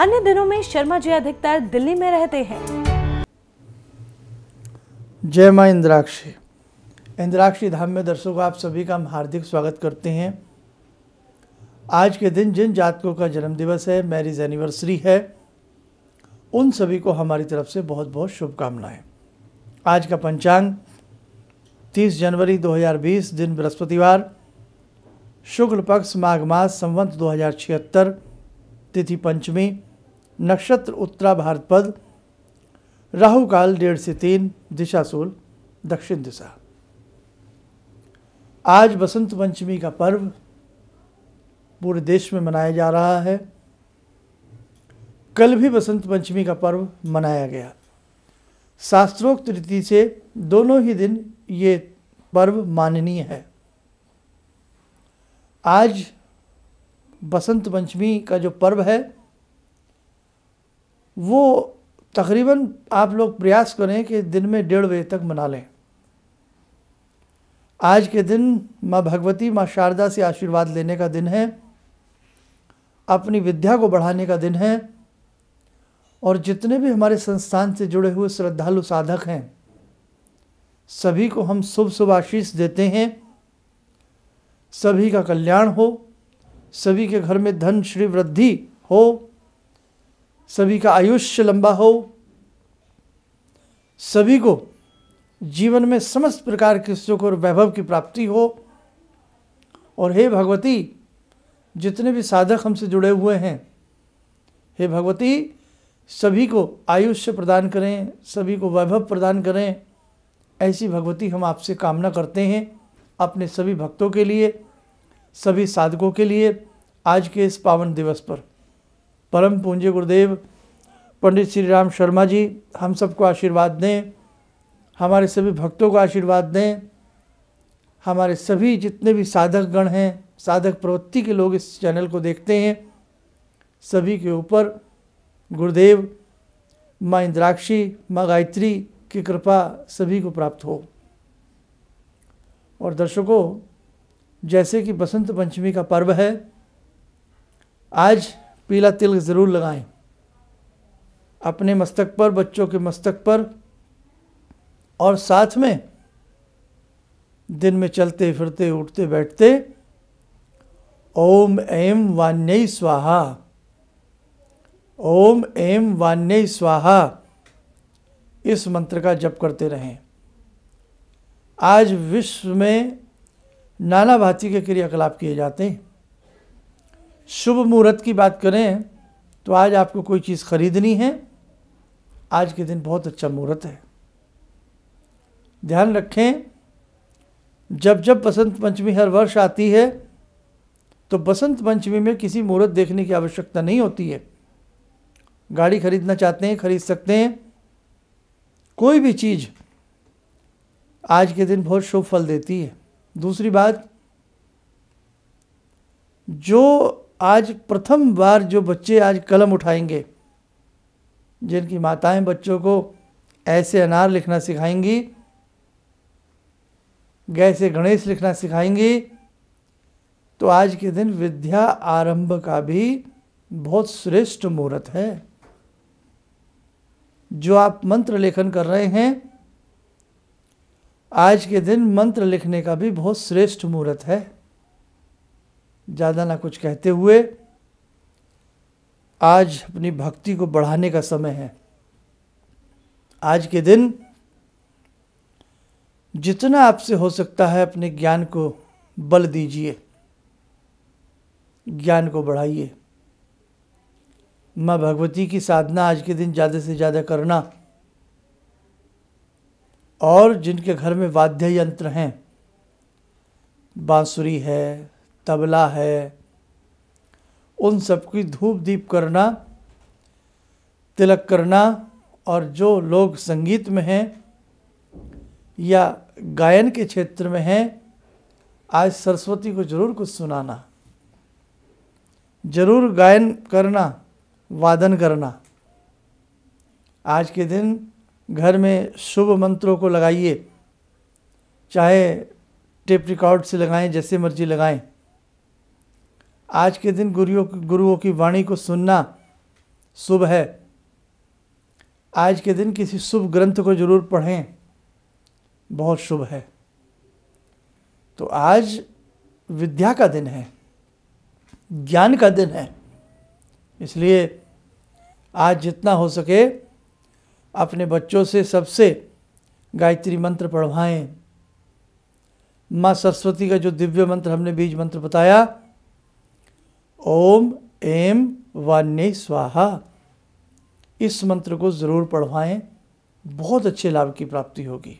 अन्य दिनों में शर्मा जी अधिकतर दिल्ली में रहते हैं जय माँ इंद्राक्षी इंद्राक्षी धाम में दर्शकों आप सभी का हम हार्दिक स्वागत करते हैं आज के दिन जिन जातकों का जन्मदिवस है मैरिज एनिवर्सरी है उन सभी को हमारी तरफ से बहुत बहुत शुभकामनाएं आज का पंचांग 30 जनवरी 2020 दिन बृहस्पतिवार शुक्ल पक्ष माघ मास संवंत दो तिथि पंचमी नक्षत्र उत्तरा भारत पद राहु काल डेढ़ से तीन दिशाशूल दक्षिण दिशा आज बसंत पंचमी का पर्व पूरे देश में मनाया जा रहा है कल भी बसंत पंचमी का पर्व मनाया गया शास्त्रोक्त रीति से दोनों ही दिन ये पर्व माननीय है आज बसंत पंचमी का जो पर्व है वो तकरीबन आप लोग प्रयास करें कि दिन में डेढ़ बजे तक मना लें आज के दिन माँ भगवती माँ शारदा से आशीर्वाद लेने का दिन है अपनी विद्या को बढ़ाने का दिन है और जितने भी हमारे संस्थान से जुड़े हुए श्रद्धालु साधक हैं सभी को हम शुभ शुभ आशीष देते हैं सभी का कल्याण हो सभी के घर में धन श्री वृद्धि हो सभी का आयुष्य लंबा हो सभी को जीवन में समस्त प्रकार के सुख और वैभव की प्राप्ति हो और हे भगवती जितने भी साधक हमसे जुड़े हुए हैं हे भगवती सभी को आयुष्य प्रदान करें सभी को वैभव प्रदान करें ऐसी भगवती हम आपसे कामना करते हैं अपने सभी भक्तों के लिए सभी साधकों के लिए आज के इस पावन दिवस पर परम पूज्य गुरुदेव पंडित श्री राम शर्मा जी हम सबको आशीर्वाद दें हमारे सभी भक्तों को आशीर्वाद दें हमारे सभी जितने भी साधक गण हैं साधक प्रवृत्ति के लोग इस चैनल को देखते हैं सभी के ऊपर गुरुदेव माँ इंद्राक्षी माँ गायत्री की कृपा सभी को प्राप्त हो और दर्शकों जैसे कि बसंत पंचमी का पर्व है आज पीला तिल ज़रूर लगाएं अपने मस्तक पर बच्चों के मस्तक पर और साथ में दिन में चलते फिरते उठते बैठते ओम एम वान्य स्वाहा ओम एम वान्य स्वाहा इस मंत्र का जप करते रहें आज विश्व में नाना भांति के क्रियाकलाप किए जाते हैं शुभ मुहूर्त की बात करें तो आज आपको कोई चीज़ खरीदनी है आज के दिन बहुत अच्छा मुहूर्त है ध्यान रखें जब जब बसंत पंचमी हर वर्ष आती है तो बसंत पंचमी में किसी मुहूर्त देखने की आवश्यकता नहीं होती है गाड़ी खरीदना चाहते हैं खरीद सकते हैं कोई भी चीज़ आज के दिन बहुत शुभ फल देती है दूसरी बात जो आज प्रथम बार जो बच्चे आज कलम उठाएंगे जिनकी माताएं बच्चों को ऐसे अनार लिखना सिखाएंगी गैसे गणेश लिखना सिखाएंगी तो आज के दिन विद्या आरंभ का भी बहुत श्रेष्ठ मुहूर्त है जो आप मंत्र लेखन कर रहे हैं आज के दिन मंत्र लिखने का भी बहुत श्रेष्ठ मुहूर्त है ज़्यादा ना कुछ कहते हुए आज अपनी भक्ति को बढ़ाने का समय है आज के दिन जितना आपसे हो सकता है अपने ज्ञान को बल दीजिए ज्ञान को बढ़ाइए माँ भगवती की साधना आज के दिन ज़्यादा से ज़्यादा करना और जिनके घर में वाद्य यंत्र हैं बांसुरी है तबला है उन सबकी धूप दीप करना तिलक करना और जो लोग संगीत में हैं या गायन के क्षेत्र में हैं आज सरस्वती को जरूर कुछ सुनाना जरूर गायन करना वादन करना आज के दिन घर में शुभ मंत्रों को लगाइए चाहे टेप रिकॉर्ड से लगाएं जैसे मर्जी लगाएं आज के दिन गुरुओं की गुरुओं की वाणी को सुनना शुभ है आज के दिन किसी शुभ ग्रंथ को जरूर पढ़ें बहुत शुभ है तो आज विद्या का दिन है ज्ञान का दिन है इसलिए आज जितना हो सके अपने बच्चों से सबसे गायत्री मंत्र पढ़वाएं माँ सरस्वती का जो दिव्य मंत्र हमने बीज मंत्र बताया ओम एम वान्य स्वाहा इस मंत्र को ज़रूर पढ़वाएं बहुत अच्छे लाभ की प्राप्ति होगी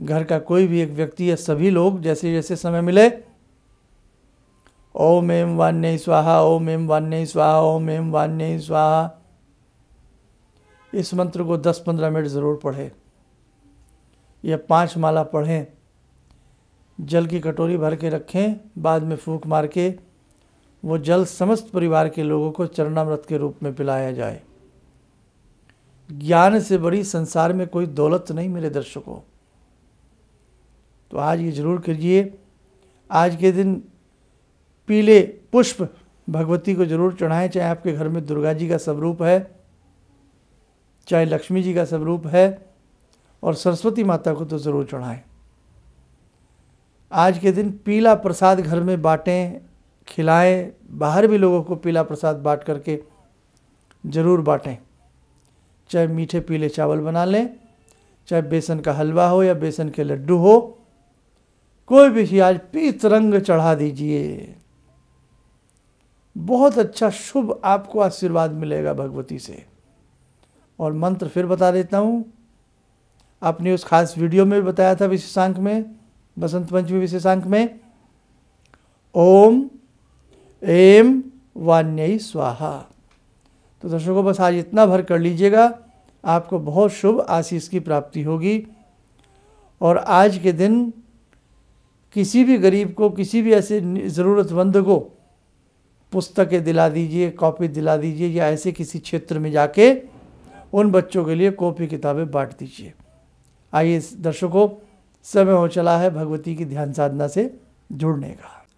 घर का कोई भी एक व्यक्ति या सभी लोग जैसे जैसे समय मिले ओम एम वान्य स्वाहा ओम एम वान्य स्वाहा ओम एम वान्य स्वाहा इस मंत्र को 10-15 मिनट ज़रूर पढ़ें या पांच माला पढ़ें जल की कटोरी भर के रखें बाद में फूक मार के वो जल समस्त परिवार के लोगों को चरणामृत के रूप में पिलाया जाए ज्ञान से बड़ी संसार में कोई दौलत नहीं मेरे दर्शकों तो आज ये जरूर करिए आज के दिन पीले पुष्प भगवती को जरूर चढ़ाएं चाहे आपके घर में दुर्गा जी का स्वरूप है चाहे लक्ष्मी जी का स्वरूप है और सरस्वती माता को तो ज़रूर चढ़ाएं आज के दिन पीला प्रसाद घर में बांटें खिलाएं बाहर भी लोगों को पीला प्रसाद बांट करके ज़रूर बांटें चाहे मीठे पीले चावल बना लें चाहे बेसन का हलवा हो या बेसन के लड्डू हो कोई भी आज पीत रंग चढ़ा दीजिए बहुत अच्छा शुभ आपको आशीर्वाद मिलेगा भगवती से और मंत्र फिर बता देता हूँ आपने उस खास वीडियो में बताया था विशेषांक में बसंत पंचमी विशेषांक में ओम एम वान्य स्वाहा तो दर्शकों बस आज इतना भर कर लीजिएगा आपको बहुत शुभ आशीष की प्राप्ति होगी और आज के दिन किसी भी गरीब को किसी भी ऐसे ज़रूरतमंद को पुस्तकें दिला दीजिए कॉपी दिला दीजिए या ऐसे किसी क्षेत्र में जाके उन बच्चों के लिए कॉपी किताबें बांट दीजिए आइए दर्शकों समय हो चला है भगवती की ध्यान साधना से जुड़ने का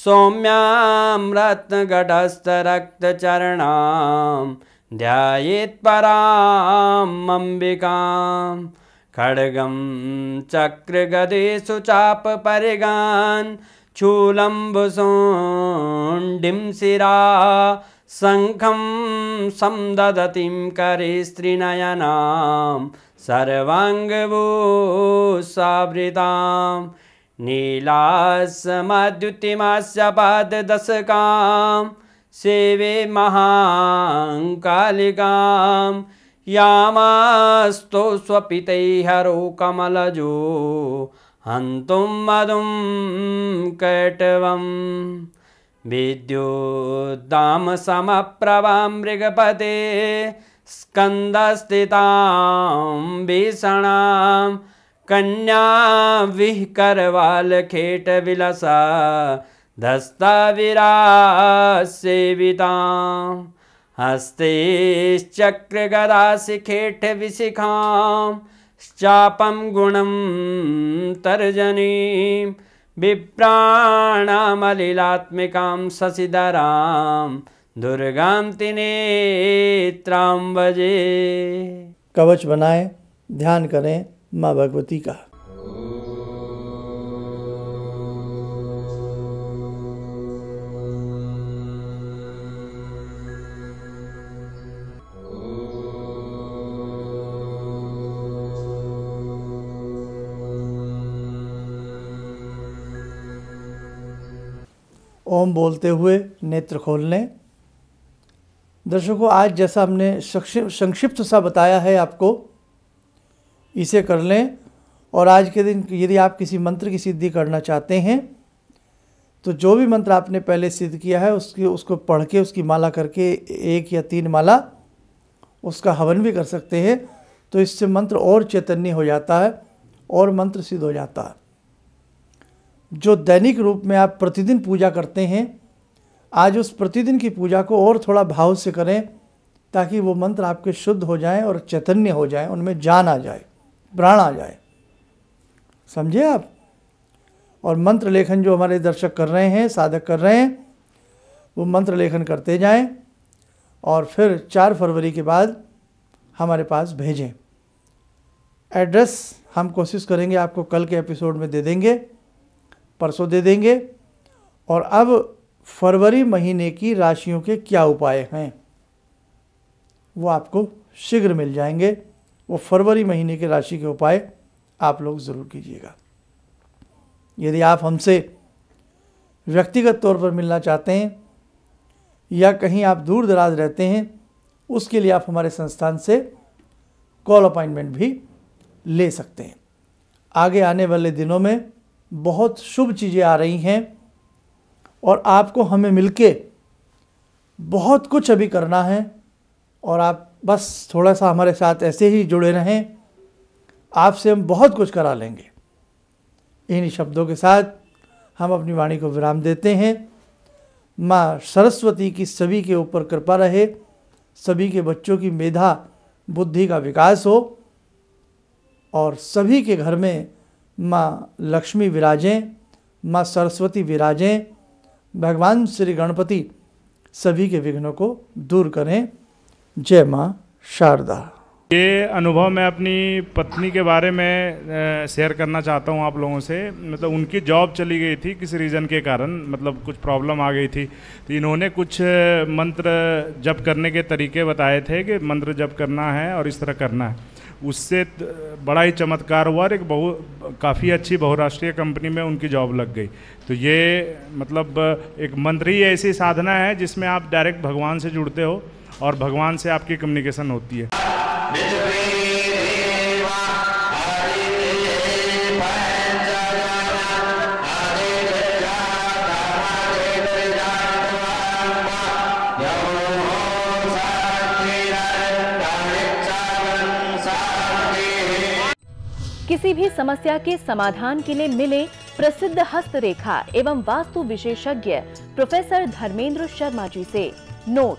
सौम्यां रत्नगढस्थरक्तचरणां ध्यायेत्परां अम्बिकां खड्गं चक्रगदिषु चापपरिगान् चूलम्बुसोण्डिं शिरा शङ्खं करे करिस्त्रिनयनां सर्वाङ्गभूसावृताम् सेवे महाङ्कालिकां यामास्तु स्वपितैहरो कमलजो हन्तुं मधुं समप्रभा मृगपते स्कन्दस्थितां भीषणाम् कन्या विह करवाल खेट विलसा धस्ता विरा सेविता हस्ते चक्र गदाशिखेठ विशिखां विशिखा चापम गुणम तर्जनी शशिधरां शशिधरा दुर्गा वजे कवच बनाए ध्यान करें माँ भगवती का ओम बोलते हुए नेत्र खोल लें दर्शकों आज जैसा हमने संक्षिप्त सा बताया है आपको इसे कर लें और आज के दिन यदि आप किसी मंत्र की सिद्धि करना चाहते हैं तो जो भी मंत्र आपने पहले सिद्ध किया है उसकी उसको पढ़ के उसकी माला करके एक या तीन माला उसका हवन भी कर सकते हैं तो इससे मंत्र और चैतन्य हो जाता है और मंत्र सिद्ध हो जाता है जो दैनिक रूप में आप प्रतिदिन पूजा करते हैं आज उस प्रतिदिन की पूजा को और थोड़ा भाव से करें ताकि वो मंत्र आपके शुद्ध हो जाएं और चैतन्य हो जाएं उनमें जान आ जाए प्राण आ जाए समझे आप और मंत्र लेखन जो हमारे दर्शक कर रहे हैं साधक कर रहे हैं वो मंत्र लेखन करते जाएं और फिर चार फरवरी के बाद हमारे पास भेजें एड्रेस हम कोशिश करेंगे आपको कल के एपिसोड में दे देंगे परसों दे देंगे और अब फरवरी महीने की राशियों के क्या उपाय हैं वो आपको शीघ्र मिल जाएंगे वो फरवरी महीने के राशि के उपाय आप लोग ज़रूर कीजिएगा यदि आप हमसे व्यक्तिगत तौर पर मिलना चाहते हैं या कहीं आप दूर दराज रहते हैं उसके लिए आप हमारे संस्थान से कॉल अपॉइंटमेंट भी ले सकते हैं आगे आने वाले दिनों में बहुत शुभ चीज़ें आ रही हैं और आपको हमें मिलके बहुत कुछ अभी करना है और आप बस थोड़ा सा हमारे साथ ऐसे ही जुड़े रहें आपसे हम बहुत कुछ करा लेंगे इन्हीं शब्दों के साथ हम अपनी वाणी को विराम देते हैं माँ सरस्वती की सभी के ऊपर कृपा रहे सभी के बच्चों की मेधा बुद्धि का विकास हो और सभी के घर में माँ लक्ष्मी विराजें माँ सरस्वती विराजें भगवान श्री गणपति सभी के विघ्नों को दूर करें जय माँ शारदा ये अनुभव मैं अपनी पत्नी के बारे में शेयर करना चाहता हूँ आप लोगों से मतलब उनकी जॉब चली गई थी किसी रीज़न के कारण मतलब कुछ प्रॉब्लम आ गई थी तो इन्होंने कुछ मंत्र जप करने के तरीके बताए थे कि मंत्र जप करना है और इस तरह करना है उससे बड़ा ही चमत्कार हुआ और एक बहु काफ़ी अच्छी बहुराष्ट्रीय कंपनी में उनकी जॉब लग गई तो ये मतलब एक मंत्र ही ऐसी साधना है जिसमें आप डायरेक्ट भगवान से जुड़ते हो और भगवान से आपकी कम्युनिकेशन होती है किसी भी समस्या के समाधान के लिए मिले प्रसिद्ध हस्तरेखा एवं वास्तु विशेषज्ञ प्रोफेसर धर्मेंद्र शर्मा जी से नोट